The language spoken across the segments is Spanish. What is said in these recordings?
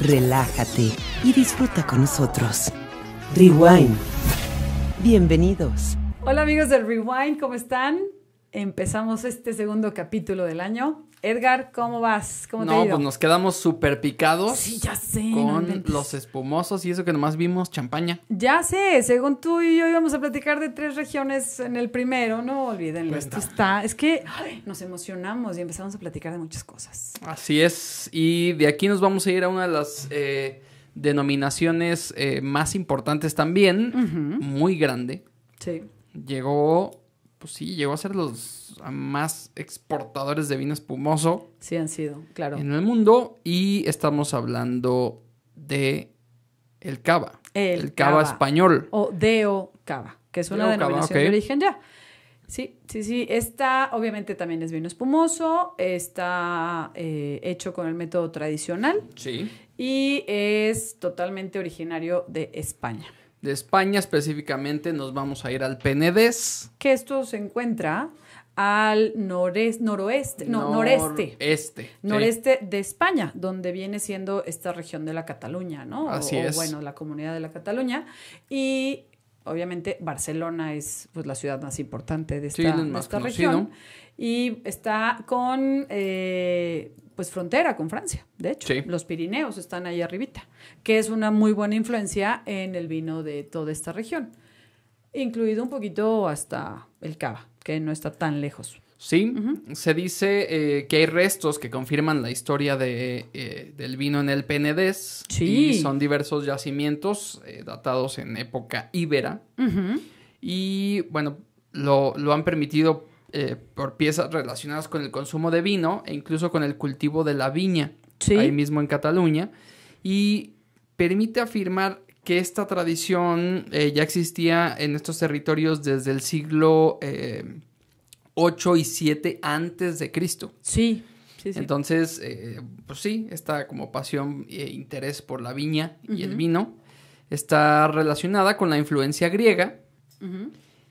relájate y disfruta con nosotros. Rewind. Bienvenidos. Hola amigos del Rewind, ¿cómo están? Empezamos este segundo capítulo del año Edgar, ¿cómo vas? ¿Cómo te ha No, pues nos quedamos súper picados. Sí, ya sé. Con los espumosos y eso que nomás vimos champaña. Ya sé, según tú y yo íbamos a platicar de tres regiones en el primero, no olvídenlo. Pues esto está, es que nos emocionamos y empezamos a platicar de muchas cosas. Así es, y de aquí nos vamos a ir a una de las eh, denominaciones eh, más importantes también, muy grande. Sí. Llegó pues sí, llegó a ser los más exportadores de vino espumoso. Sí, han sido, claro. En el mundo y estamos hablando de el cava. El, cava, español. O deo cava, que es una denominación de origen ya. Sí, sí, sí. Esta obviamente también es vino espumoso, está eh, hecho con el método tradicional. Sí. Y es totalmente originario de España de España, específicamente nos vamos a ir al Penedés. Que esto se encuentra al noreste, noroeste, no, noreste. noreste de España, donde viene siendo esta región de la Cataluña, ¿no? Así es. bueno, la comunidad de la Cataluña. Y obviamente Barcelona es pues, la ciudad más importante de esta, región. Y está con eh, pues frontera con Francia, de hecho. Los Pirineos están ahí arribita, que es una muy buena influencia en el vino de toda esta región, incluido un poquito hasta el Cava, que no está tan lejos. Sí, se dice eh, que hay restos que confirman la historia de, eh, del vino en el Penedés. Sí. Y son diversos yacimientos eh, datados en época íbera. Y bueno, lo, lo han permitido eh, por piezas relacionadas con el consumo de vino e incluso con el cultivo de la viña, ahí mismo en Cataluña, y permite afirmar que esta tradición eh, ya existía en estos territorios desde el siglo eh, 8 y 7 antes de Cristo. Sí. Entonces, eh, pues sí, esta como pasión e interés por la viña y el vino está relacionada con la influencia griega.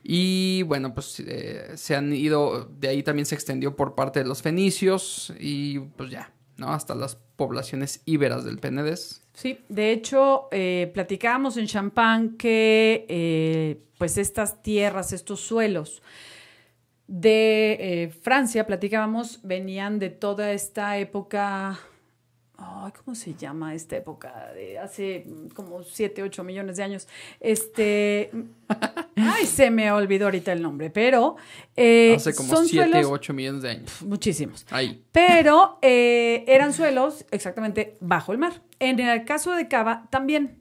Y bueno, pues eh, se han ido, de ahí también se extendió por parte de los fenicios y pues ya, ¿no? Hasta las poblaciones íberas del Penedés. Sí, de hecho, eh, platicábamos en Champán que eh, pues estas tierras, estos suelos de eh, Francia, platicábamos, venían de toda esta época Ay, ¿cómo se llama esta época? De hace mm, como 7, 8 millones de años. Este. Mm, ay, se me olvidó ahorita el nombre, pero. Eh, hace como 7, 8 millones de años. Muchísimos. Pero eh, eran suelos exactamente bajo el mar. En el caso de Cava también.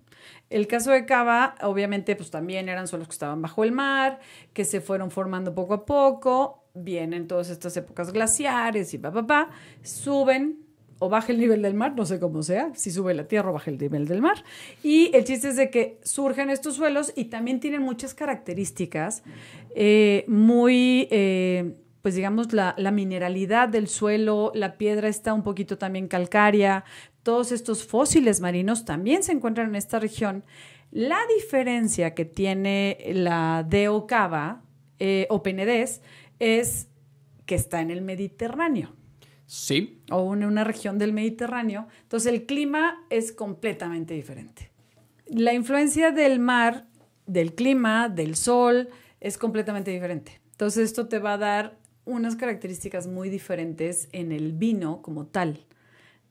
El caso de Cava, obviamente, pues también eran suelos que estaban bajo el mar, que se fueron formando poco a poco. Vienen todas estas épocas glaciares y pa, pa, pa, suben o baje el nivel del mar, no sé cómo sea, si sube la tierra o baja el nivel del mar. Y el chiste es de que surgen estos suelos y también tienen muchas características eh, muy... Eh, pues digamos, la, mineralidad del suelo, la piedra está un poquito también calcárea, todos estos fósiles marinos también se encuentran en esta región. La diferencia que tiene la deocava eh, o Penedés es que está en el Mediterráneo. Sí. O en una región del Mediterráneo. Entonces el clima es completamente diferente. La influencia del mar, del clima, del sol, es completamente diferente. Entonces esto te va a dar unas características muy diferentes en el vino como tal.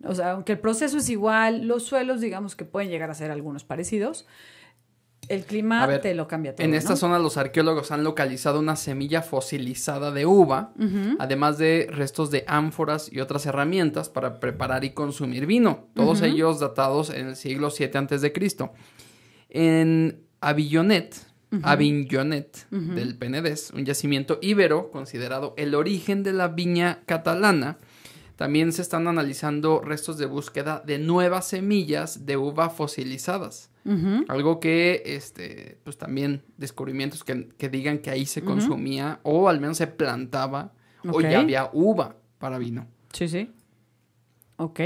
O sea, aunque el proceso es igual, los suelos digamos que pueden llegar a ser algunos parecidos, el clima te lo cambia todo. En esta zona los arqueólogos han localizado una semilla fosilizada de uva, además de restos de ánforas y otras herramientas para preparar y consumir vino, todos ellos datados en el siglo VII a.C. En Avillonet, Avignonet del Penedés, un yacimiento íbero considerado el origen de la viña catalana, también se están analizando restos de búsqueda de nuevas semillas de uva fosilizadas. Algo que, este, pues también descubrimientos que, digan que ahí se consumía o al menos se plantaba o ya había uva para vino. Sí, sí. Ok.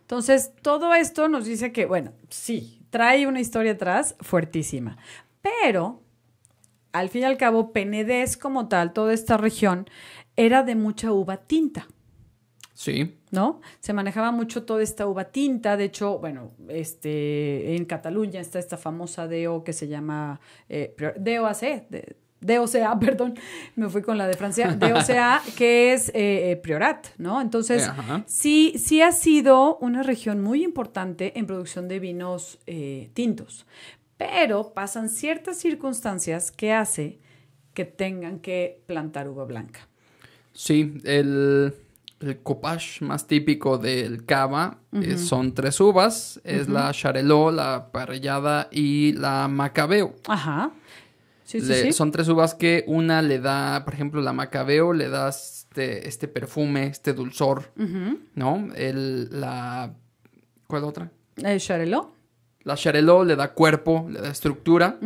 Entonces, todo esto nos dice que, bueno, sí, trae una historia atrás fuertísima. Pero, al fin y al cabo, Penedés como tal, toda esta región, era de mucha uva tinta. Sí. ¿No? Se manejaba mucho toda esta uva tinta. De hecho, bueno, este, en Cataluña está esta famosa D.O. que se llama eh, DOAC, DOCA, perdón, me fui con la de Francia, DOCA, que es eh, eh, Priorat, ¿no? Entonces, sí, sí ha sido una región muy importante en producción de vinos tintos, pero pasan ciertas circunstancias que hace que tengan que plantar uva blanca. Sí, el el copage más típico del cava eh, son tres uvas, es la chareló, la parrellada y la macabeo. Ajá. Sí, sí, sí. Son tres uvas que una le da, por ejemplo, la macabeo le da este, este perfume, este dulzor, ¿no? El, la... ¿Cuál otra? La charelot. La charelot le da cuerpo, le da estructura.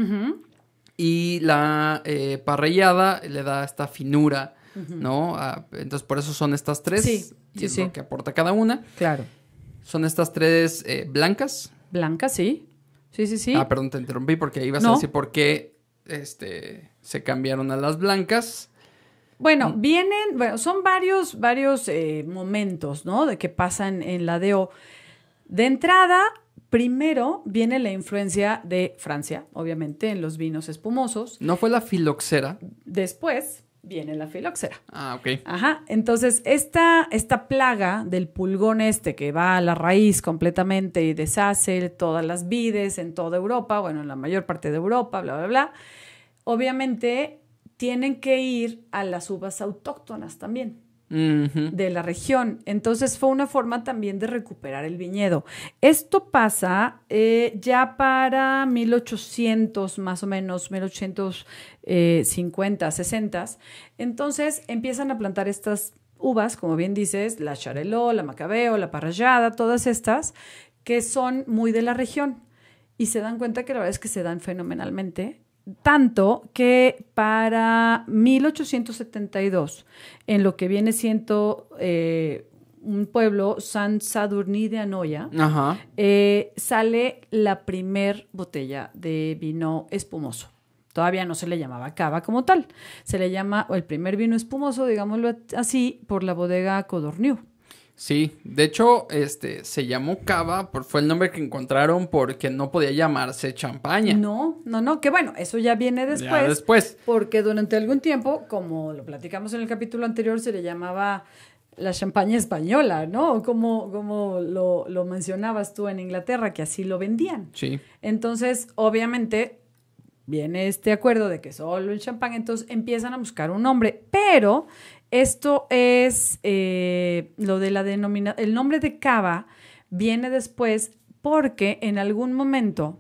Y la eh, parrellada le da esta finura, ¿no? Ah, entonces, por eso son estas tres. Sí, y sí, sí. que aporta cada una. Claro. Son estas tres eh, blancas. Blancas, sí. Sí, sí, sí. Ah, perdón, te interrumpí porque ibas a decir por qué este, se cambiaron a las blancas. Bueno, mm. vienen, bueno, son varios, varios eh, momentos, ¿no? De que pasan en la deo De entrada, Primero viene la influencia de Francia, obviamente, en los vinos espumosos. ¿No fue la filoxera? Después viene la filoxera. Ah, ok. Ajá. Entonces, esta, esta plaga del pulgón este que va a la raíz completamente y deshace todas las vides en toda Europa, bueno, en la mayor parte de Europa, bla, bla, bla, obviamente tienen que ir a las uvas autóctonas también de la región. Entonces fue una forma también de recuperar el viñedo. Esto pasa eh, ya para 1800, más o menos, 1850, 60. Eh, Entonces empiezan a plantar estas uvas, como bien dices, la charelo, la macabeo, la parrayada, todas estas, que son muy de la región. Y se dan cuenta que la verdad es que se dan fenomenalmente tanto que para 1872, en lo que viene siendo eh, un pueblo, San Sadurní de Anoya, eh, sale la primer botella de vino espumoso. Todavía no se le llamaba cava como tal. Se le llama el primer vino espumoso, digámoslo así, por la bodega Codorniu. Sí, de hecho, este se llamó cava, por, fue el nombre que encontraron porque no podía llamarse champaña. No, no, no, que bueno, eso ya viene después. Ya después. Porque durante algún tiempo, como lo platicamos en el capítulo anterior, se le llamaba la champaña española, ¿no? Como, como lo, lo mencionabas tú en Inglaterra, que así lo vendían. Sí. Entonces, obviamente, viene este acuerdo de que solo el champán, entonces empiezan a buscar un nombre, pero esto es eh, lo de la denominación. El nombre de cava viene después porque en algún momento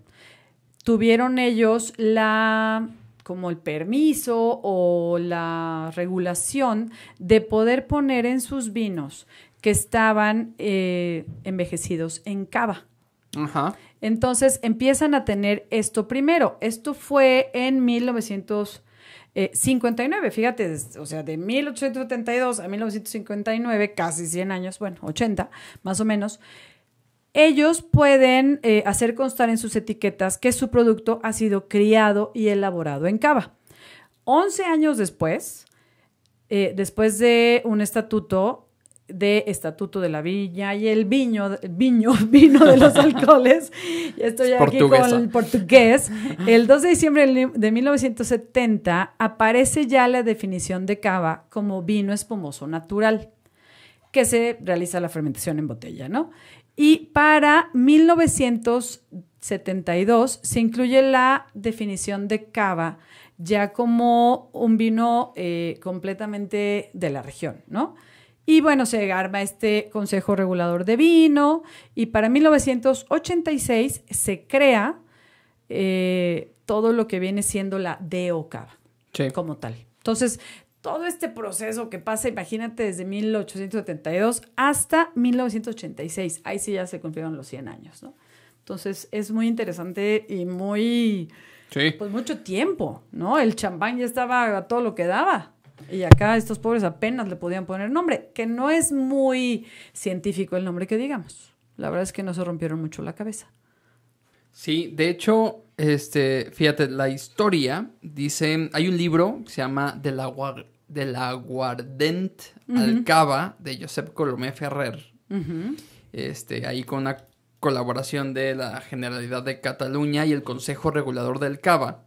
tuvieron ellos la como el permiso o la regulación de poder poner en sus vinos que estaban eh, envejecidos en cava. Entonces empiezan a tener esto primero. Esto fue en 1900 59, eh, fíjate, o sea, de 1872 a 1959, casi 100 años, bueno, 80 más o menos, ellos pueden eh, hacer constar en sus etiquetas que su producto ha sido criado y elaborado en cava. 11 años después, eh, después de un estatuto de Estatuto de la Viña y el viño, viño vino de los alcoholes. y estoy aquí con el portugués. El 2 de diciembre de 1970 aparece ya la definición de cava como vino espumoso natural, que se realiza la fermentación en botella, ¿no? Y para 1972 se incluye la definición de cava ya como un vino eh, completamente de la región, ¿no? Y bueno, se arma este Consejo Regulador de Vino y para 1986 se crea eh, todo lo que viene siendo la de como tal. Entonces, todo este proceso que pasa, imagínate, desde 1872 hasta 1986, ahí sí ya se cumplieron los 100 años, ¿no? Entonces, es muy interesante y muy... Pues mucho tiempo, ¿no? El champán ya estaba a todo lo que daba. Y acá estos pobres apenas le podían poner nombre, que no es muy científico el nombre que digamos. La verdad es que no se rompieron mucho la cabeza. Sí, de hecho, este, fíjate, la historia dice, hay un libro que se llama De la, Guardent Alcaba de Josep Colomé Ferrer. Este, ahí con colaboración de la Generalidad de Cataluña y el Consejo Regulador del Cava.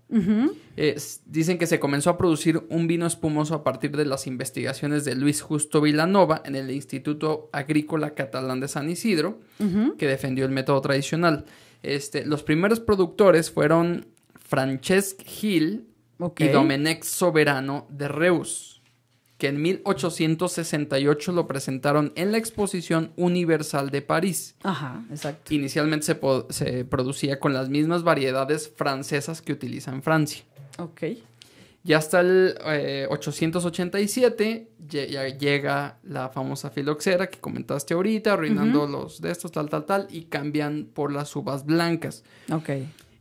dicen que se comenzó a producir un vino espumoso a partir de las investigaciones de Luis Justo Vilanova en el Instituto Agrícola Catalán de San Isidro, que defendió el método tradicional. Este, los primeros productores fueron Francesc Gil y Domenech Soberano de Reus que en 1868 lo presentaron en la Exposición Universal de París. Ajá, exacto. Inicialmente se, producía con las mismas variedades francesas que utiliza en Francia. Ok. Y hasta el 887 eh, llega la famosa filoxera que comentaste ahorita, arruinando los de estos, tal, tal, tal, y cambian por las uvas blancas. Ok.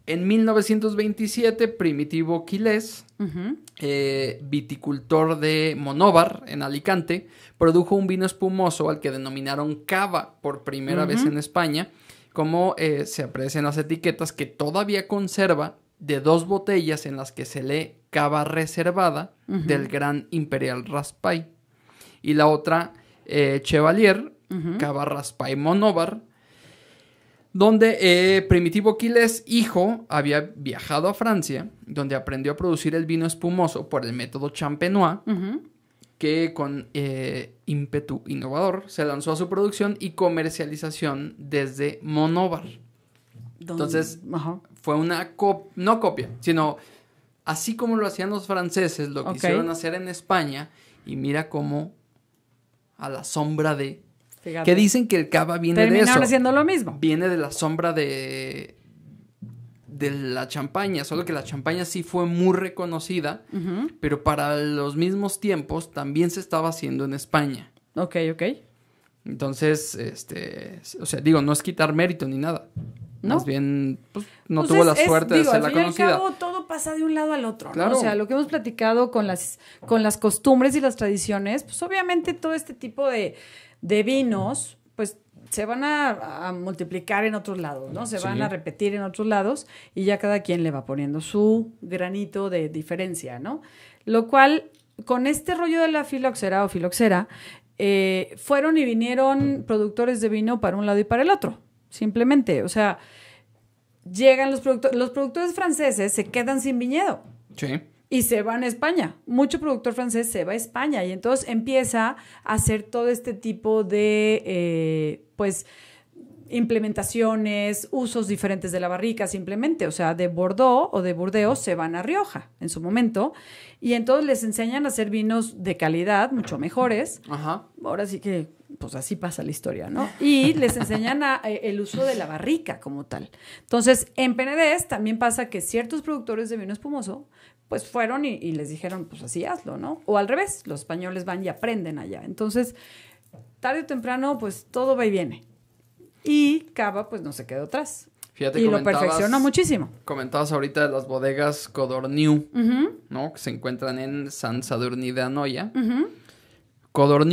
En 1927, Primitivo Quiles, eh, viticultor de Monóvar, en Alicante, produjo un vino espumoso al que denominaron cava por primera vez en España, como eh, se se en las etiquetas que todavía conserva de dos botellas en las que se lee cava reservada del Gran Imperial Raspay y la otra eh, Chevalier, cava Raspay Monóvar, donde eh, Primitivo Quiles, hijo, había viajado a Francia, donde aprendió a producir el vino espumoso por el método Champenois, que con eh, ímpetu innovador se lanzó a su producción y comercialización desde Monóvar. Entonces, fue una copia, no copia, sino así como lo hacían los franceses, lo quisieron hacer en España y mira cómo a la sombra de que dicen que el cava viene de eso. haciendo lo mismo. Viene de la sombra de de la champaña, solo que la champaña sí fue muy reconocida, pero para los mismos tiempos también se estaba haciendo en España. Ok, ok. Entonces, este, o sea, digo, no es quitar mérito ni nada. Más bien, pues, no pues tuvo la suerte de ser la conocida. Al cabo, todo pasa de un lado al otro, ¿no? O sea, lo que hemos platicado con las, con las costumbres y las tradiciones, pues obviamente todo este tipo de, de vinos, pues se van a, multiplicar en otros lados, ¿no? Se van a repetir en otros lados y ya cada quien le va poniendo su granito de diferencia, ¿no? Lo cual, con este rollo de la filoxera o filoxera, eh, fueron y vinieron productores de vino para un lado y para el otro, simplemente. O sea, llegan los productores, los productores franceses se quedan sin viñedo. Sí y se van a España. Mucho productor francés se va a España y entonces empieza a hacer todo este tipo de, eh, pues, implementaciones, usos diferentes de la barrica, simplemente, o sea, de Bordeaux o de Burdeos se van a Rioja en su momento, y entonces les enseñan a hacer vinos de calidad, mucho mejores. Ajá. Ahora sí que, pues así pasa la historia, ¿no? Y les enseñan eh, el uso de la barrica como tal. Entonces, en Penedés también pasa que ciertos productores de vino espumoso pues fueron y, les dijeron, pues así hazlo, ¿no? O al revés, los españoles van y aprenden allá. Entonces, tarde o temprano, pues todo va y viene. Y Cava, pues no se quedó atrás. Fíjate, y lo perfeccionó muchísimo. Comentabas ahorita de las bodegas Codorniu, ¿no? Que se encuentran en San Sadurní de Anoya. Uh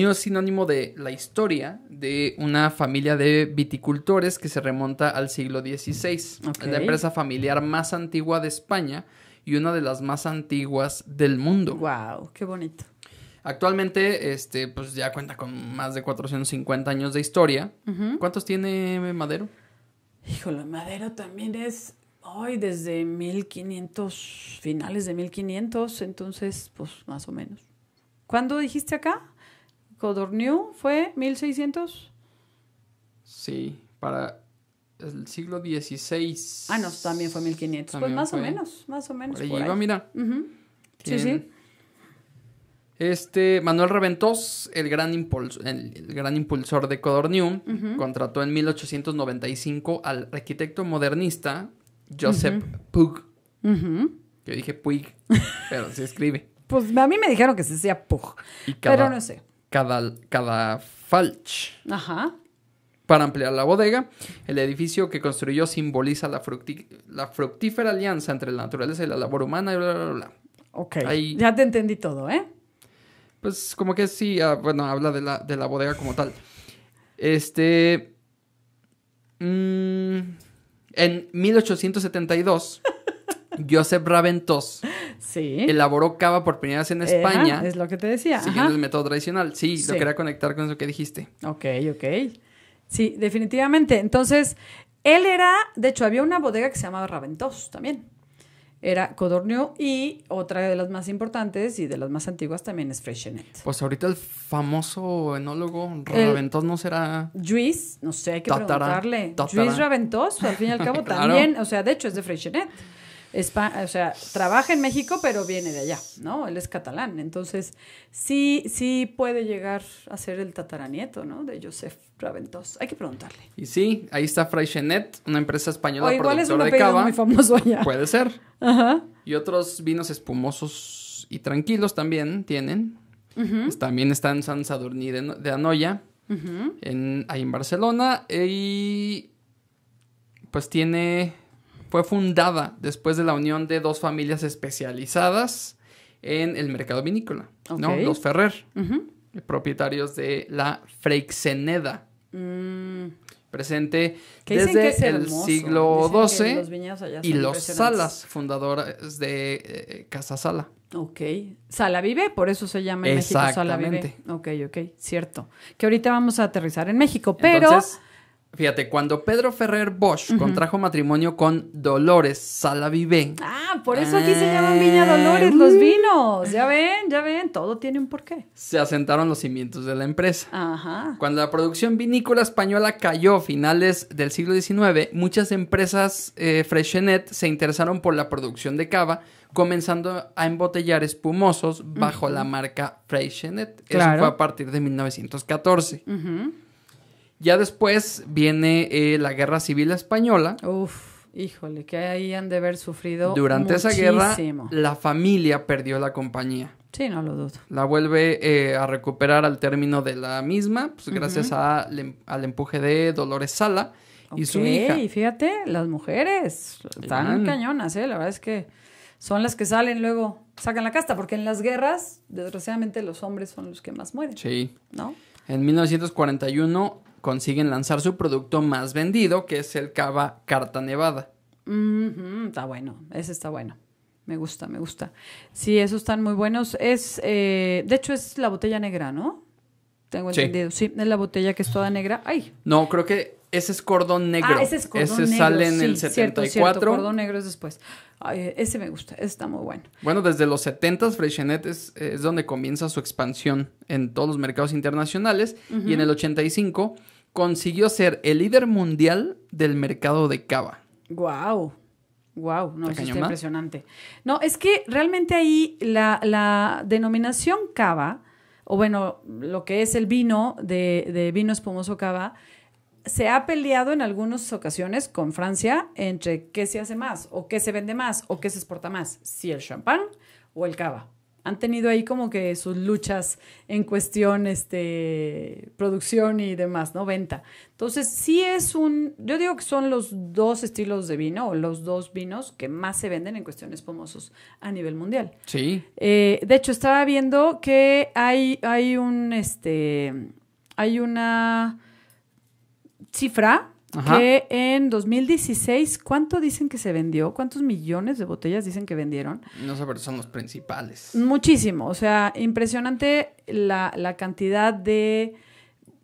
es sinónimo de la historia de una familia de viticultores que se remonta al siglo XVI. la empresa familiar más antigua de España y una de las más antiguas del mundo. ¡Wow! ¡Qué bonito! Actualmente, este, pues ya cuenta con más de 450 años de historia. ¿Cuántos tiene Madero? Híjole, Madero también es hoy desde 1500, finales de 1500, entonces, pues más o menos. ¿Cuándo dijiste acá? ¿Codorniu fue 1600? Sí, para el siglo XVI. Ah, no, pues, también fue 1500. pues más o menos, más o menos. Por ahí mira. Sí, sí. Este, Manuel Reventós, el gran, el, gran impulsor de Codorniu, New, contrató en 1895 al arquitecto modernista Joseph Pug. Yo dije Puig, pero se escribe. pues a mí me dijeron que se decía Pug, pero no sé. Cada, cada Falch. Ajá. Para ampliar la bodega, el edificio que construyó simboliza la, fructífera alianza entre la naturaleza y la labor humana y bla, bla, bla. Ok. Ya te entendí todo, ¿eh? Pues como que sí, ah, bueno, habla de la, bodega como tal. Este... Mm, en 1872... Joseph Raventos sí. elaboró cava por primera vez en España. es lo que te decía. Siguiendo el método tradicional. Sí, sí, lo quería conectar con eso que dijiste. Ok, ok. Sí, definitivamente. Entonces, él era, de hecho, había una bodega que se llamaba Raventos también. Era Codornio y otra de las más importantes y de las más antiguas también es Freshenet. Pues ahorita el famoso enólogo Raventos no será. Luis, no sé qué. que preguntarle. Juiz Raventós, al fin y al cabo, también, o sea, de hecho es de Freshenet. o sea, trabaja en México, pero viene de allá, ¿no? Él es catalán. Entonces, sí, sí puede llegar a ser el tataranieto, ¿no? De Joseph. Hay que preguntarle. Y sí, ahí está Freixenet, una empresa española o igual es un muy famoso allá. Puede ser. Ajá. Y otros vinos espumosos y tranquilos también tienen. También está en San Sadurní de, Anoya, ahí en Barcelona. Y pues tiene, fue fundada después de la unión de dos familias especializadas en el mercado vinícola, Los Ferrer. Ajá propietarios de la Freixeneda. Mm. Presente desde el siglo XII y los Salas, fundadores de eh, Casa Sala. Ok. Sala Vive, por eso se llama en México Sala Vive. Ok, ok, cierto. Que ahorita vamos a aterrizar en México, pero Fíjate, cuando Pedro Ferrer Bosch contrajo matrimonio con Dolores Salavivé. Ah, por eso aquí se llaman Viña ah. Dolores los vinos. Ya ven, ya ven, todo tiene un porqué. Se asentaron los cimientos de la empresa. Ajá. Cuando la producción vinícola española cayó a finales del siglo XIX, muchas empresas eh, se interesaron por la producción de cava, comenzando a embotellar espumosos bajo la marca Freshenet. Eso fue a partir de 1914. Ajá. Ya después viene eh, la Guerra Civil Española. Uf, híjole, que ahí han de haber sufrido. Durante esa guerra, la familia perdió la compañía. Sí, no lo dudo. La vuelve eh, a recuperar al término de la misma, pues, gracias al empuje de Dolores Sala y su hija. Y fíjate, las mujeres están cañonas, ¿eh? La verdad es que son las que salen luego, sacan la casta, porque en las guerras, desgraciadamente, los hombres son los que más mueren. Sí. ¿No? En 1941 consiguen lanzar su producto más vendido, que es el cava Carta Nevada. está bueno, ese está bueno. Me gusta, me gusta. Sí, esos están muy buenos. Es, eh, de hecho, es la botella negra, ¿no? Tengo entendido. Sí. es la botella que es toda negra. Ay. No, creo que ese es cordón ah, negro. Ah, ese es cordón ese sale en el 74. Cierto, cierto. Cordón negro es después. ese me gusta, ese está muy bueno. Bueno, desde los 70 Freixenet es, es donde comienza su expansión en todos los mercados internacionales. Y en el 85 consiguió ser el líder mundial del mercado de cava. ¡Guau! Wow, no, eso impresionante. No, es que realmente ahí la, la, denominación cava, o bueno, lo que es el vino de, de vino espumoso cava, se ha peleado en algunas ocasiones con Francia entre qué se hace más, o qué se vende más, o qué se exporta más, si el champán o el cava han tenido ahí como que sus luchas en cuestión este, producción y demás, ¿no? Venta. Entonces, sí es un, yo digo que son los dos estilos de vino o los dos vinos que más se venden en cuestiones famosos a nivel mundial. Sí. Eh, de hecho, estaba viendo que hay, hay un, este, hay una cifra que en 2016, ¿cuánto dicen que se vendió? ¿Cuántos millones de botellas dicen que vendieron? No sé, pero son los principales. Muchísimo, o sea, impresionante la, la cantidad de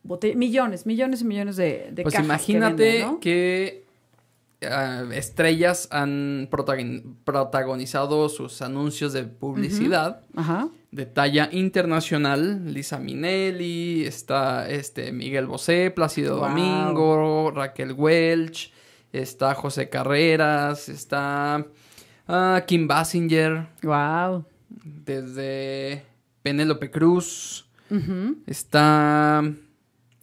botellas, millones, millones y millones de, de pues imagínate que, eh, estrellas han protagonizado sus anuncios de publicidad. Ajá de talla internacional, Lisa Minelli, está este Miguel Bosé, Plácido Domingo, Raquel Welch, está José Carreras, está ah, Kim Basinger. Wow. Desde Penélope Cruz. Está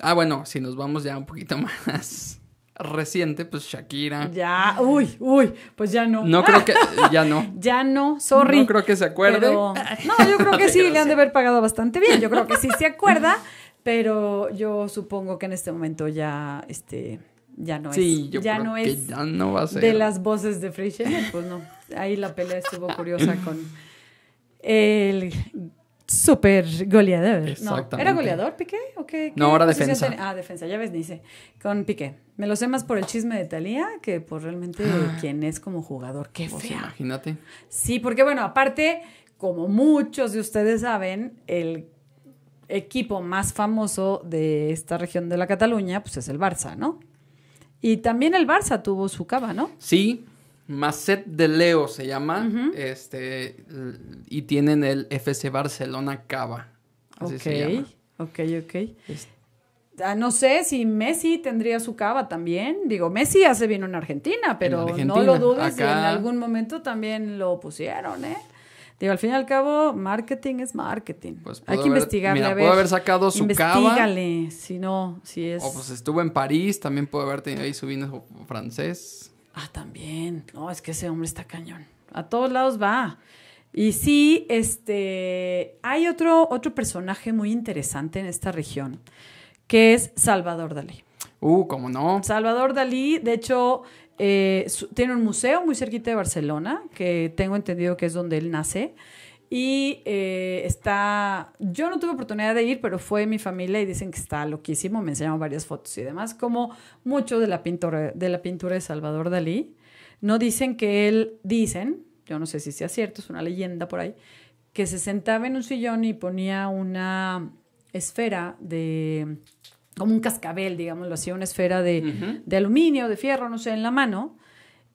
Ah, bueno, si nos vamos ya un poquito más reciente, pues Shakira. Ya, uy, uy, pues ya no. No creo que, ya no. ya no, sorry. No creo que se acuerde. no, yo creo que sí, le han de haber pagado bastante bien. Yo creo que sí se acuerda, pero yo supongo que en este momento ya, este, ya no es. ya no es. va a ser. De las voces de Free pues no. Ahí la pelea estuvo curiosa con el super goleador. No, ¿Era goleador Piqué? ¿O qué, no, era defensa. Ah, defensa, ya ves, dice. Con Piqué. Me lo sé más por el chisme de Talía que por realmente ah. quién es como jugador. Qué fea. imagínate. Sí, porque bueno, aparte, como muchos de ustedes saben, el equipo más famoso de esta región de la Cataluña, pues es el Barça, ¿no? Y también el Barça tuvo su cava, ¿no? Sí, Macet de Leo se llama, este, y tienen el FC Barcelona Cava. Así Ok, ok, ok. Ah, no sé si Messi tendría su cava también. Digo, Messi hace vino en Argentina, pero no lo dudes que en algún momento también lo pusieron, ¿eh? Digo, al fin y al cabo, marketing es marketing. Pues Hay que investigar investigarle. a haber sacado su investígale, si no, si es. O pues estuvo en París, también puede haber tenido ahí su vino francés. Ah, también. No, es que ese hombre está cañón. A todos lados va. Y sí, este, hay otro, otro personaje muy interesante en esta región que es Salvador Dalí. Uh, ¿cómo no? Salvador Dalí, de hecho, eh, tiene un museo muy cerquita de Barcelona, que tengo entendido que es donde él nace. Y eh, está, yo no tuve oportunidad de ir, pero fue mi familia y dicen que está loquísimo, me enseñaron varias fotos y demás, como mucho de la, pintura, de la pintura de Salvador Dalí. No dicen que él, dicen, yo no sé si sea cierto, es una leyenda por ahí, que se sentaba en un sillón y ponía una esfera de, como un cascabel, digámoslo así, una esfera de, aluminio, de fierro, no sé, en la mano,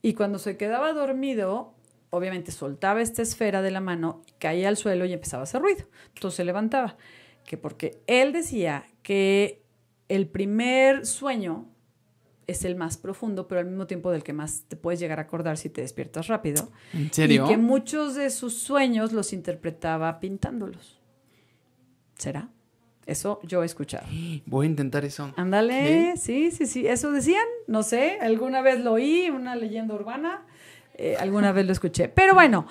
y cuando se quedaba dormido, obviamente soltaba esta esfera de la mano, caía al suelo y empezaba a hacer ruido. Entonces se levantaba, que porque él decía que el primer sueño es el más profundo, pero al mismo tiempo del que más te puedes llegar a acordar si te despiertas rápido. ¿En serio? Y que muchos de sus sueños los interpretaba pintándolos. ¿Será? Eso yo he escuchado. Voy a intentar eso. Ándale, sí, sí, sí. Eso decían, no sé, alguna vez lo oí, una leyenda urbana, eh, alguna vez lo escuché. Pero bueno,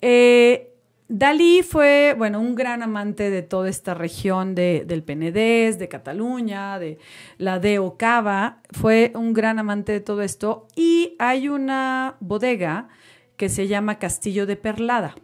eh, Dalí fue, bueno, un gran amante de toda esta región del Penedés, de Cataluña, de la de Ocava. Fue un gran amante de todo esto. Y hay una bodega que se llama Castillo de Perlada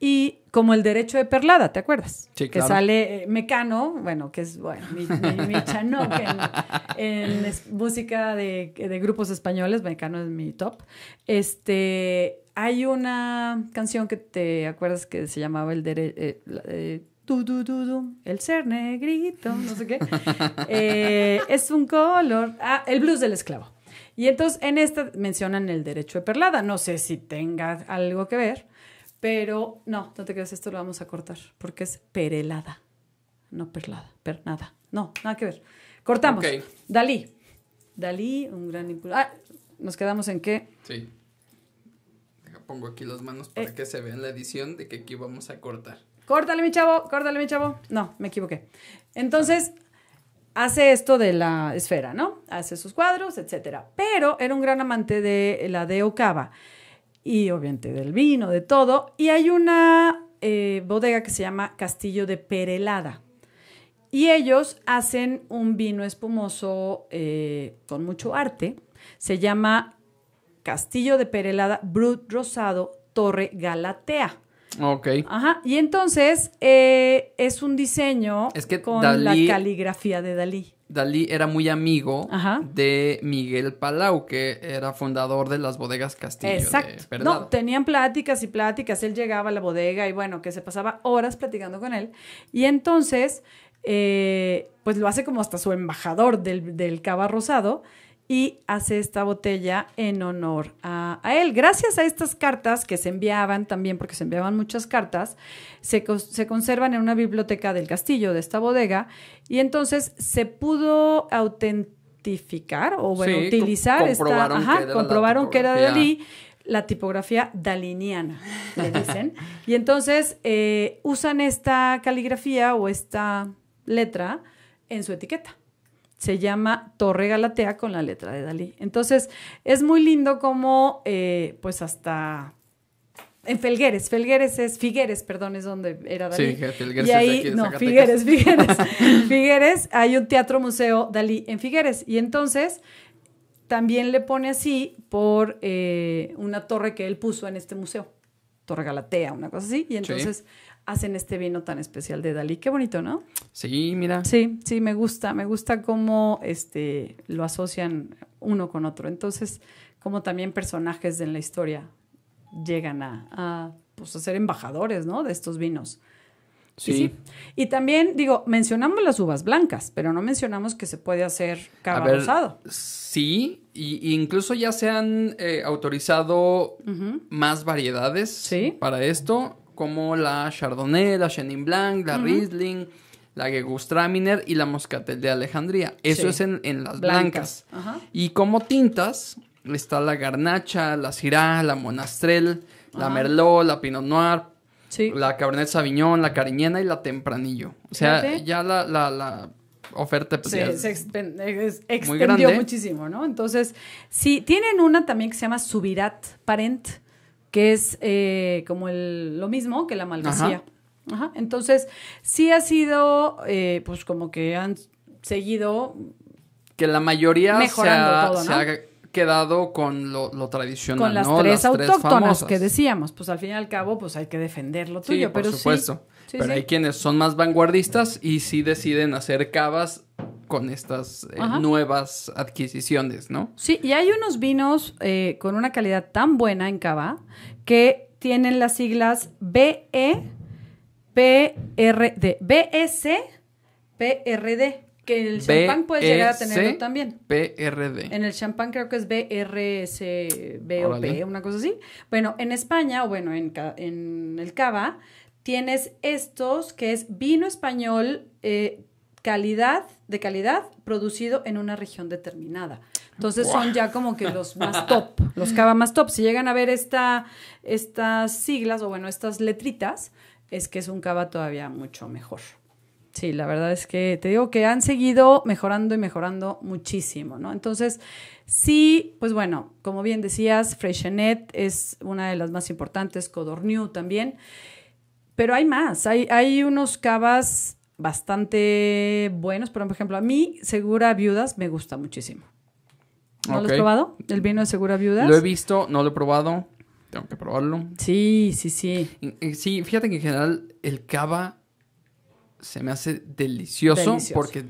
y como el derecho de perlada, ¿te acuerdas? Que sale eh, Mecano, bueno, que es bueno, mi, mi, en, música de, grupos españoles, Mecano es mi top. Este, hay una canción que te acuerdas que se llamaba El derecho... Eh, eh, el ser negrito, no sé qué. es un color. Ah, el blues del esclavo. Y entonces en esta mencionan el derecho de perlada. No sé si tenga algo que ver, pero no, no te creas, esto lo vamos a cortar porque es perelada. No perlada, nada, No, nada que ver. Cortamos. Dalí. Dalí, un gran Ah, nos quedamos en qué. Sí. pongo aquí las manos para eh. que se vea la edición de que aquí vamos a cortar. Córtale, mi chavo, córtale, mi chavo. No, me equivoqué. Entonces, hace esto de la esfera, ¿no? Hace sus cuadros, etcétera. Pero era un gran amante de la de Ocava y obviamente del vino, de todo. Y hay una eh, bodega que se llama Castillo de Perelada. Y ellos hacen un vino espumoso eh, con mucho arte. Se llama Castillo de Perelada Brut Rosado Torre Galatea. Ok. Ajá. Y entonces eh, es un diseño es que con la caligrafía de Dalí. Dalí era muy amigo de Miguel Palau, que era fundador de las bodegas Castillo. Exacto. no, tenían pláticas y pláticas. Él llegaba a la bodega y bueno, que se pasaba horas platicando con él. Y entonces, eh, pues lo hace como hasta su embajador del, del Cava Rosado y hace esta botella en honor a, él. Gracias a estas cartas que se enviaban también, porque se enviaban muchas cartas, se, conservan en una biblioteca del castillo, de esta bodega, y entonces se pudo autentificar o bueno, utilizar esta... comprobaron que era de Dalí la tipografía daliniana, le dicen. y entonces eh, usan esta caligrafía o esta letra en su etiqueta se llama Torre Galatea con la letra de Dalí. Entonces, es muy lindo como, eh, pues hasta en Felgueres, Felgueres es, Figueres, perdón, es donde era Dalí. Sí, Felgueres y ahí, no, Figueres, Figueres, Figueres, hay un teatro museo Dalí en Figueres. Y entonces, también le pone así por eh, una torre que él puso en este museo, Torre Galatea, una cosa así. Y entonces hacen este vino tan especial de Dalí. Qué bonito, ¿no? Sí, mira. Sí, sí, me gusta, me gusta cómo este, lo asocian uno con otro. Entonces, como también personajes en la historia llegan pues, a, ser embajadores, ¿no? De estos vinos. Sí. Y, también, digo, mencionamos las uvas blancas, pero no mencionamos que se puede hacer cava Sí, y, incluso ya se han eh, autorizado más variedades para esto como la Chardonnay, la Chenin Blanc, la Riesling, la Gewürztraminer y la Moscatel de Alejandría. Eso es en, las blancas. Y como tintas está la Garnacha, la Syrah, la monastrell, la Merlot, la Pinot Noir, la Cabernet Sauvignon, la Cariñena y la Tempranillo. O sea, ya la, la, oferta se, eh, se extendió muchísimo, ¿no? Entonces, sí, tienen una también que se llama Subirat Parent que es eh, como el, lo mismo que la malvesía. Entonces, sí ha sido, eh, pues como que han seguido... Que la mayoría se ha, quedado con lo, tradicional. Con las tres autóctonas que decíamos, pues al fin y al cabo, pues hay que defender lo tuyo, pero por supuesto. pero hay quienes son más vanguardistas y sí deciden hacer cavas con estas eh, nuevas adquisiciones, ¿no? Sí, y hay unos vinos eh, con una calidad tan buena en cava que tienen las siglas S e, e p r d Que en el champán puedes llegar a e tenerlo también. PRD. En el champán creo que es B-R-S-B-O-P, una cosa así. Bueno, en España, o bueno, en, el Cava, tienes estos que es vino español eh, calidad, de calidad, producido en una región determinada. Entonces son ya como que los más top, los cava más top. Si llegan a ver esta, estas siglas o bueno, estas letritas, es que es un cava todavía mucho mejor. Sí, la verdad es que te digo que han seguido mejorando y mejorando muchísimo, ¿no? Entonces, sí, pues bueno, como bien decías, Freixenet es una de las más importantes, New también, pero hay más, hay, hay unos cavas bastante buenos. Por ejemplo, a mí Segura Viudas me gusta muchísimo. ¿No lo has probado? El vino de Segura Viudas. Lo he visto, no lo he probado. Tengo que probarlo. Sí, sí, sí. Sí, fíjate que en general el cava se me hace delicioso, porque,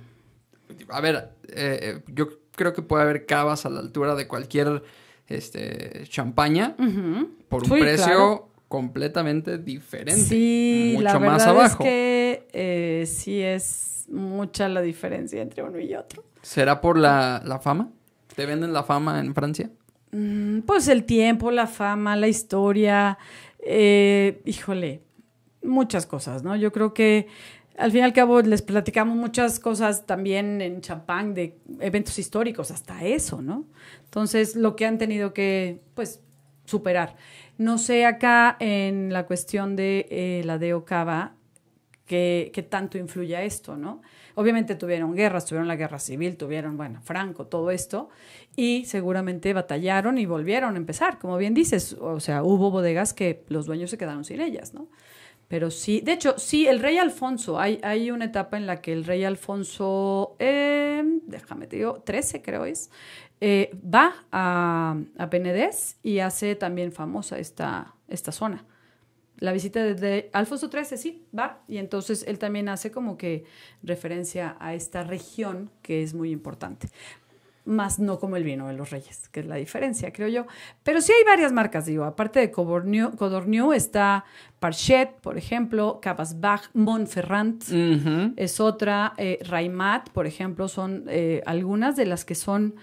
a ver, eh, eh, yo creo que puede haber cavas a la altura de cualquier este, champaña por un precio completamente diferente. Sí, mucho la más abajo. es que eh, sí es mucha la diferencia entre uno y otro. ¿Será por la, fama? ¿Te venden la fama en Francia? Mm, pues el tiempo, la fama, la historia, eh, híjole, muchas cosas, ¿no? Yo creo que al fin y al cabo les platicamos muchas cosas también en Champagne de eventos históricos, hasta eso, ¿no? Entonces, lo que han tenido que, pues, superar. No sé acá en la cuestión de eh, la de Ocava que, tanto influye esto, ¿no? Obviamente tuvieron guerras, tuvieron la guerra civil, tuvieron, bueno, Franco, todo esto, y seguramente batallaron y volvieron a empezar, como bien dices, o sea, hubo bodegas que los dueños se quedaron sin ellas, ¿no? Pero sí, de hecho, sí, el rey Alfonso, hay, hay una etapa en la que el rey Alfonso, eh, déjame te digo, 13 creo es, eh, va a, a Penedés y hace también famosa esta, esta zona. La visita de Alfonso XIII, sí, va. Y entonces él también hace como que referencia a esta región que es muy importante. Más no como el vino de los reyes, que es la diferencia, creo yo. Pero sí hay varias marcas, digo. Aparte de Codorniu está Parchet, por ejemplo, Cabasbach, Montferrand es otra, eh, Raimat, por ejemplo, son eh, algunas de las que son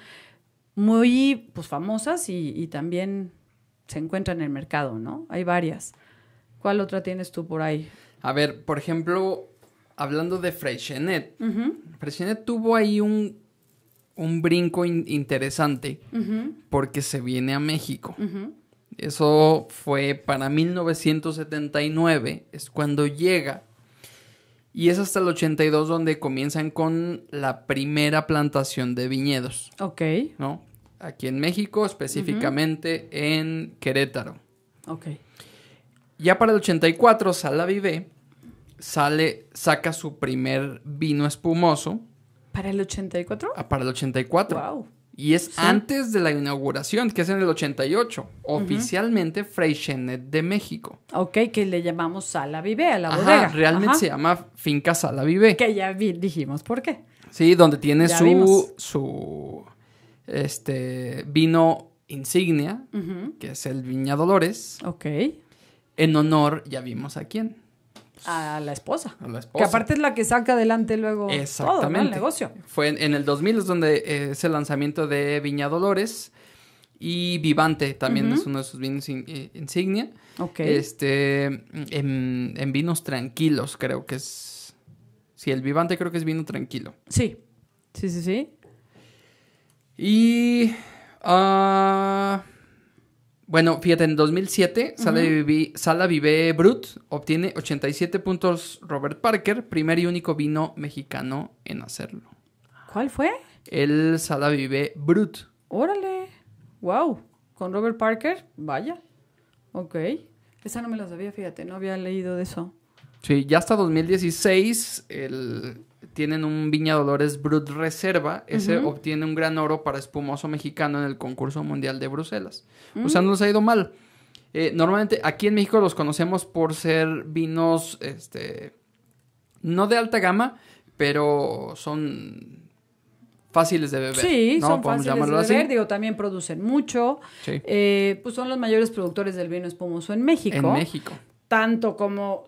muy pues, famosas y, también se encuentran en el mercado, ¿no? Hay varias. ¿Cuál otra tienes tú por ahí? A ver, por ejemplo, hablando de Freixenet. Uh tuvo ahí un, brinco interesante porque se viene a México. Eso fue para 1979, es cuando llega y es hasta el 82 donde comienzan con la primera plantación de viñedos. Ok. ¿No? Aquí en México, específicamente en Querétaro. Ok. Ya para el 84, Sala Vive sale, saca su primer vino espumoso. ¿Para el 84? Ah, para el 84. Wow. Y es antes de la inauguración, que es en el 88, oficialmente Freixenet de México. Ok, que le llamamos Sala Vive a la Ajá, Realmente se llama Finca Sala Vive. Que ya dijimos por qué. Sí, donde tiene su, su este, vino insignia, que es el Viña Dolores. Ok. En honor, ya vimos a quién. A la esposa. Que aparte es la que saca adelante luego todo el negocio. Fue en, el 2000 es donde eh, es el lanzamiento de Viña Dolores y Vivante también es uno de sus vinos eh, insignia. Ok. Este, en, en, vinos tranquilos creo que es... Sí, el Vivante creo que es vino tranquilo. Sí, sí, sí, sí. Y... Ah... Bueno, fíjate, en 2007 Sala, Vive, Brut obtiene 87 puntos Robert Parker, primer y único vino mexicano en hacerlo. ¿Cuál fue? El Sala Vive Brut. Órale, wow, con Robert Parker, vaya. Ok, esa no me la sabía, fíjate, no había leído de eso. Sí, ya hasta 2016 el tienen un Viña Dolores Brut Reserva. Ese obtiene un gran oro para espumoso mexicano en el concurso mundial de Bruselas. O sea, mm. no nos ha ido mal. Eh, normalmente aquí en México los conocemos por ser vinos, este, no de alta gama, pero son fáciles de beber. Sí, son fáciles de beber, digo, también producen mucho. Sí. Eh, pues son los mayores productores del vino espumoso en México. En México. Tanto como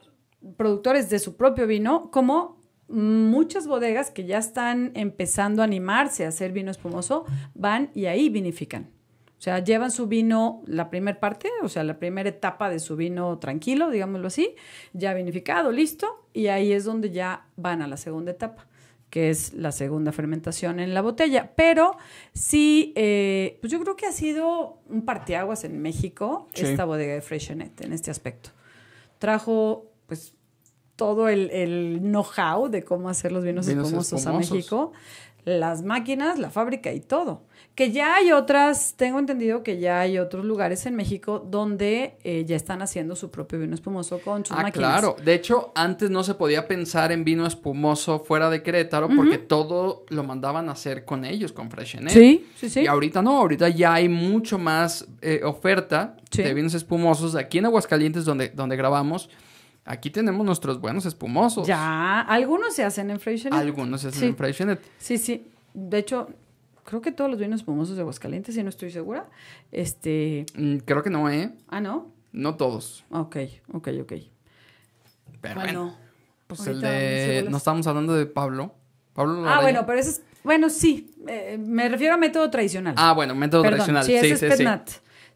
productores de su propio vino, como muchas bodegas que ya están empezando a animarse a hacer vino espumoso van y ahí vinifican. O sea, llevan su vino, la primera parte, o sea, la primera etapa de su vino tranquilo, digámoslo así, ya vinificado, listo, y ahí es donde ya van a la segunda etapa, que es la segunda fermentación en la botella. Pero sí, eh, pues yo creo que ha sido un parteaguas en México esta bodega de Freshenet en este aspecto. Trajo, pues, todo el, know-how de cómo hacer los vinos, espumosos, a México, las máquinas, la fábrica y todo. Que ya hay otras, tengo entendido que ya hay otros lugares en México donde eh, ya están haciendo su propio vino espumoso con sus ah, Claro, de hecho, antes no se podía pensar en vino espumoso fuera de Querétaro porque todo lo mandaban a hacer con ellos, con Freshenet. Sí, sí, sí. Y ahorita no, ahorita ya hay mucho más eh, oferta de vinos espumosos aquí en Aguascalientes, donde, donde grabamos. Aquí tenemos nuestros buenos espumosos. Ya, algunos se hacen en Freixenet. Algunos se hacen en Freixenet. Sí, sí. De hecho, creo que todos los vinos espumosos de Aguascalientes, si no estoy segura. Este. Mm, creo que no, ¿eh? Ah, ¿no? No todos. Ok, ok, ok. Pero bueno. pues el de. No estábamos hablando de Pablo. Pablo Ah, bueno, pero ese es. Bueno, sí. Eh, me refiero a método tradicional. Ah, bueno, método tradicional. Sí, sí, es Sí.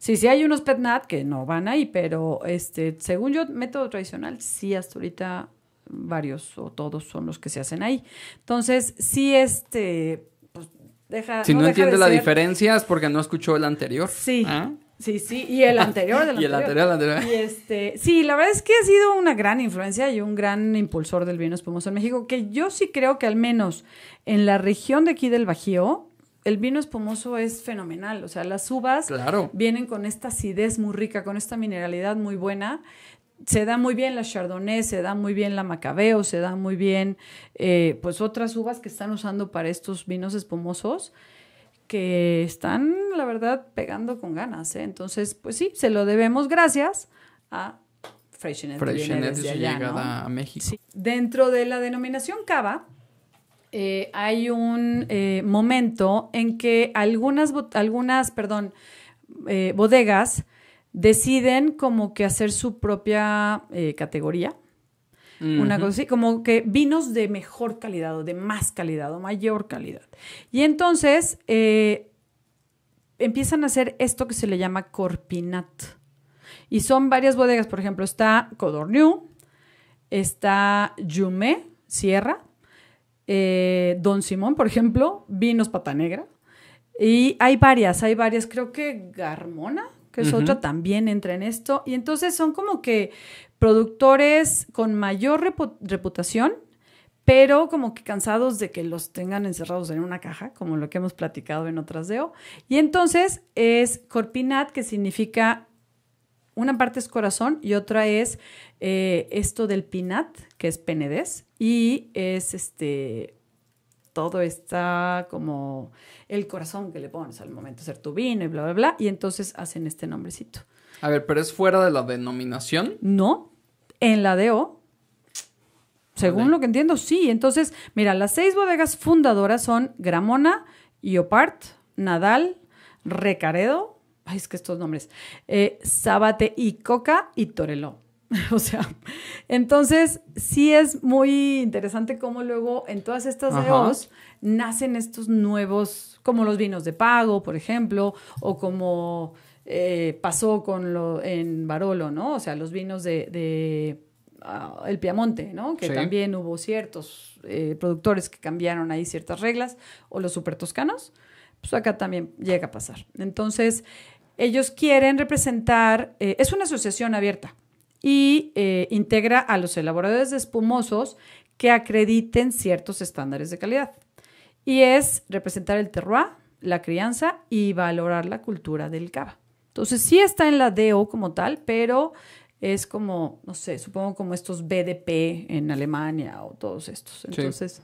Sí, sí hay unos PetNat que no van ahí, pero este, según yo, método tradicional, sí, hasta ahorita varios o todos son los que se hacen ahí. Entonces, sí, este, pues deja... Si no, entiende la diferencia es porque no escuchó el anterior. Sí. ¿ah? Sí, sí, y el anterior del anterior. y el anterior, el anterior. Y este, sí, la verdad es que ha sido una gran influencia y un gran impulsor del vino espumoso en México, que yo sí creo que al menos en la región de aquí del Bajío, el vino espumoso es fenomenal, o sea, las uvas vienen con esta acidez muy rica, con esta mineralidad muy buena. Se da muy bien la Chardonnay, se da muy bien la Macabeo, se da muy bien, eh, pues otras uvas que están usando para estos vinos espumosos que están, la verdad, pegando con ganas. ¿eh? Entonces, pues sí, se lo debemos gracias a Freshenet. Freixenet su llegada a México. Dentro de la denominación cava, eh, hay un eh, momento en que algunas, algunas perdón, eh, bodegas deciden como que hacer su propia categoría. Una cosa así, como que vinos de mejor calidad o de más calidad o mayor calidad. Y entonces empiezan a hacer esto que se le llama corpinat. Y son varias bodegas, por ejemplo, está Codorniu, está Yume, Sierra, eh, Don Simón, por ejemplo, Vinos Pata Negra. Y hay varias, hay varias, creo que Garmona, que es otra, también entra en esto. Y entonces son como que productores con mayor reputación, pero como que cansados de que los tengan encerrados en una caja, como lo que hemos platicado en otras DEO. Y entonces es Corpinat, que significa una parte es corazón y otra es eh, esto del PINAT, que es Penedés. y es este todo está como el corazón que le pones al momento de hacer tu vino y bla, bla, bla. Y entonces hacen este nombrecito. A ver, pero es fuera de la denominación. No, en la DO. Según lo que entiendo, sí. Entonces, mira, las seis bodegas fundadoras son Gramona, Iopart, Nadal, Recaredo, es que estos nombres, eh, y Coca y Toreló. O sea, entonces sí es muy interesante cómo luego en todas estas dos e nacen estos nuevos, como los vinos de pago, por ejemplo, o como eh, pasó con lo en Barolo, ¿no? O sea, los vinos de, ah, el Piamonte, ¿no? Que también hubo ciertos eh, productores que cambiaron ahí ciertas reglas, o los super toscanos pues acá también llega a pasar. Entonces, ellos quieren representar, eh, es una asociación abierta y eh, integra a los elaboradores de espumosos que acrediten ciertos estándares de calidad. Y es representar el terroir, la crianza y valorar la cultura del cava. Entonces sí está en la DO como tal, pero es como, no sé, supongo como estos BDP en Alemania o todos estos. Entonces...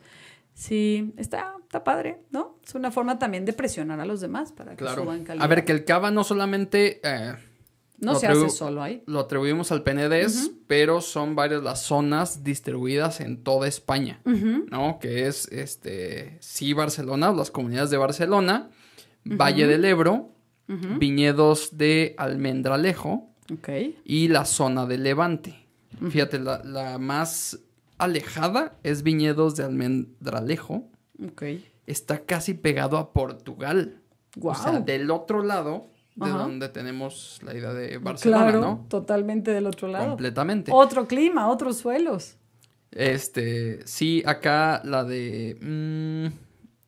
Sí, está, está padre, ¿no? Es una forma también de presionar a los demás para que suban calidad. A ver, que el cava no solamente... Eh, no se hace solo ahí. Lo atribuimos al PNDES, pero son varias las zonas distribuidas en toda España, ¿no? Que es, este, sí, Barcelona, las comunidades de Barcelona, Valle del Ebro, viñedos de Almendralejo y la zona de Levante. Fíjate, la, la más alejada es Viñedos de Almendralejo. Ok. Está casi pegado a Portugal. O sea, del otro lado de donde tenemos la idea de Barcelona, claro, ¿no? Totalmente del otro lado. Completamente. Otro clima, otros suelos. Este, sí, acá la de mm,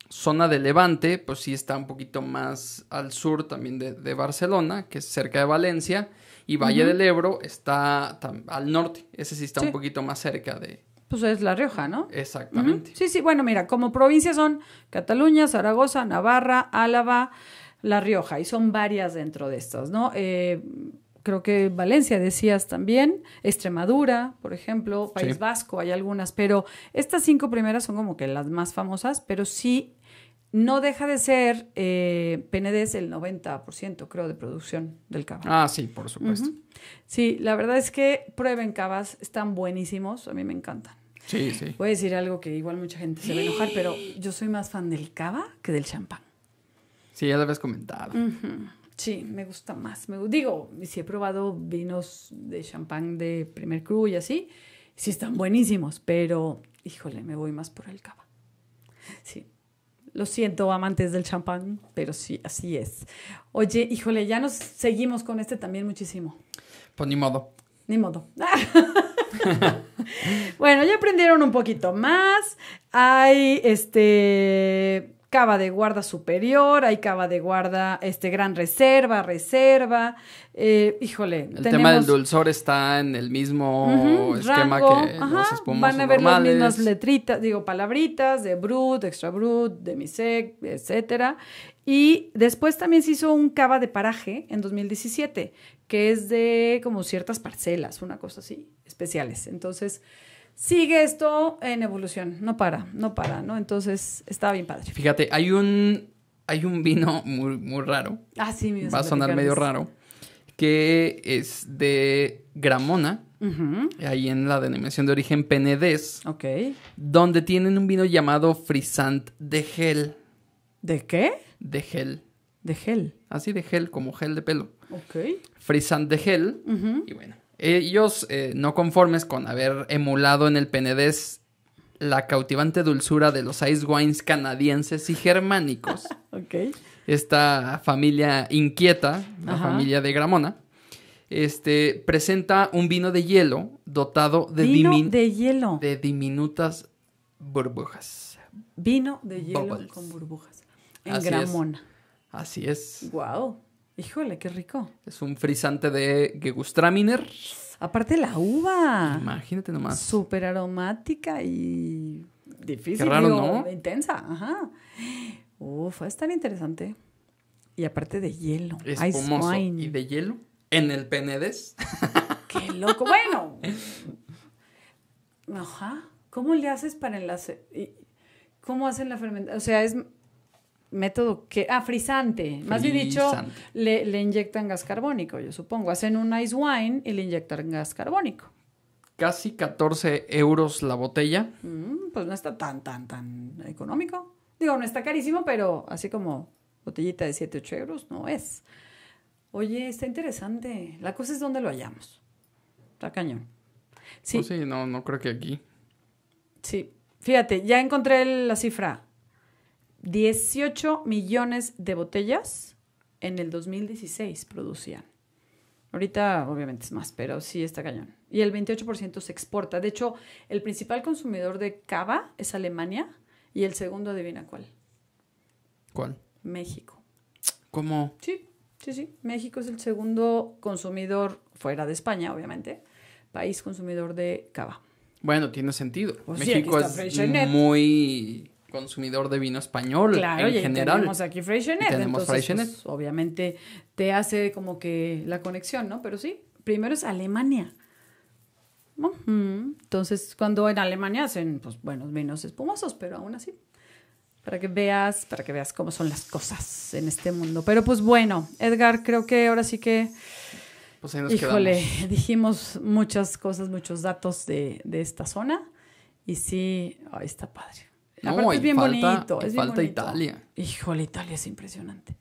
zona de Levante, pues sí está un poquito más al sur también de, Barcelona, que es cerca de Valencia, y Valle del Ebro está al norte, ese sí está un poquito más cerca de, pues es La Rioja, ¿no? Exactamente. Sí, sí, bueno, mira, como provincias son Cataluña, Zaragoza, Navarra, Álava, La Rioja, y son varias dentro de estas, ¿no? Eh, creo que Valencia decías también, Extremadura, por ejemplo, País Vasco, hay algunas, pero estas cinco primeras son como que las más famosas, pero sí no deja de ser eh, el 90%, creo, de producción del cava. Ah, sí, por supuesto. Sí, la verdad es que prueben cavas, están buenísimos, a mí me encantan. Sí, sí. Voy a decir algo que igual mucha gente se va a enojar, pero yo soy más fan del cava que del champán. Sí, ya lo habías comentado. Sí, me gusta más. Me, digo, si he probado vinos de champán de primer cru y así, sí están buenísimos, pero híjole, me voy más por el cava. Sí. Lo siento, amantes del champán, pero sí, así es. Oye, híjole, ya nos seguimos con este también muchísimo. Pues ni modo. Ni modo. bueno, ya aprendieron un poquito más. Hay este cava de guarda superior, hay cava de guarda, este, gran reserva, reserva. Eh, híjole. El tema del dulzor está en el mismo esquema que Van a ver las mismas letritas, digo, palabritas de brut, extra brut, demisec, etcétera. Y después también se hizo un cava de paraje en 2017, que es de como ciertas parcelas, una cosa así especiales. Entonces, sigue esto en evolución, no para, no para, ¿no? Entonces, está bien padre. Fíjate, hay un, hay un vino muy, muy raro. Ah, sí, mi Va a sonar medio raro. Que es de Gramona, ahí en la denominación de origen penedés. Ok. Donde tienen un vino llamado Frisant de Gel. ¿De qué? De gel. ¿De gel? Así de gel, como gel de pelo. Ok. Frisant de gel. Y bueno, ellos, eh, no conformes con haber emulado en el Penedés la cautivante dulzura de los ice wines canadienses y germánicos. ok. Esta familia inquieta, la familia de Gramona, este, presenta un vino de hielo dotado de, de, hielo. de diminutas burbujas. Vino de hielo con burbujas. En Gramona. Así es. Wow. Híjole, qué rico. Es un frisante de Gegustraminer. Aparte la uva. Imagínate nomás. Súper aromática y difícil. Qué ¿no? Intensa, ajá. Uf, es tan interesante. Y aparte de hielo. Espumoso. Ice Y de hielo en el penedes Qué loco. Bueno. Ajá. ¿Cómo le haces para enlace? ¿Cómo hacen la fermentación? O sea, es método que, ah, frisante, más bien dicho, le, inyectan gas carbónico, yo supongo, hacen un ice wine y le inyectan gas carbónico. Casi 14 euros la botella. Mm, pues no está tan, tan, tan económico. Digo, no está carísimo, pero así como botellita de 7, 8 euros, no es. Oye, está interesante. La cosa es dónde lo hallamos. Está cañón. sí, pues no, no creo que aquí. Sí. Fíjate, ya encontré la cifra. 18 millones de botellas en el 2016 producían. Ahorita obviamente es más, pero sí está cañón. Y el 28% se exporta. De hecho, el principal consumidor de cava es Alemania y el segundo, adivina cuál. ¿Cuál? México. ¿Cómo? Sí, sí, sí. México es el segundo consumidor, fuera de España, obviamente, país consumidor de cava. Bueno, tiene sentido. Pues México es muy consumidor de vino español en general. Tenemos aquí tenemos entonces, pues, obviamente te hace como que la conexión, ¿no? Pero sí, primero es Alemania. Entonces, cuando en Alemania hacen pues buenos vinos espumosos, pero aún así para que veas, para que veas cómo son las cosas en este mundo. Pero pues bueno, Edgar, creo que ahora sí que pues ahí nos híjole, dijimos muchas cosas, muchos datos de, de esta zona y sí, ahí está padre. No, Aparte es bien bonito. Es falta Italia. Híjole, Italia es impresionante.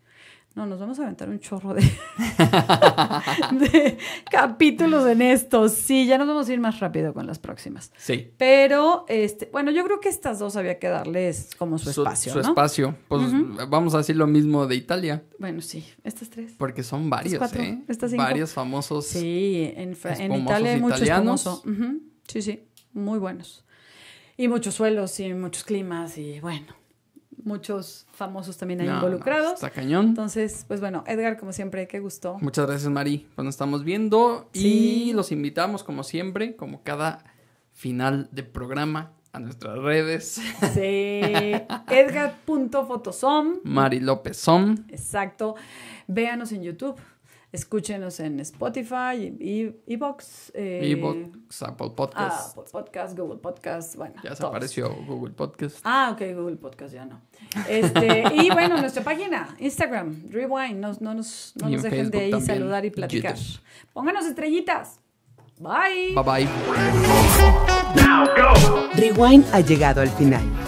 No, nos vamos a aventar un chorro de, capítulos en estos Sí, ya nos vamos a ir más rápido con las próximas. Sí. Pero, este, bueno, yo creo que estas dos había que darles como su, espacio. Su espacio. Pues vamos a decir lo mismo de Italia. Bueno, sí, estas tres. Porque son varios, ¿eh? Varios famosos. Sí, en, en Italia hay muchos famosos. Sí, sí, muy buenos. Y muchos suelos y muchos climas y bueno, muchos famosos también hay involucrados. está cañón. Entonces, pues bueno, Edgar, como siempre, qué gusto. Muchas gracias, Mari. Pues nos estamos viendo y los invitamos, como siempre, como cada final de programa, a nuestras redes. Sí. Edgar.fotosom. Mari López Som. Exacto. Véanos en YouTube. Escúchenos en Spotify, y E Evox, Apple Podcast. Apple Podcasts, Google Podcast, bueno. Ya se apareció Google Podcast. Ah, ok, Google Podcast ya no. Este, y bueno, nuestra página, Instagram, Rewind. No, nos, no nos dejen de ahí saludar y platicar. Pónganos estrellitas. Bye. Bye bye. Rewind ha llegado al final.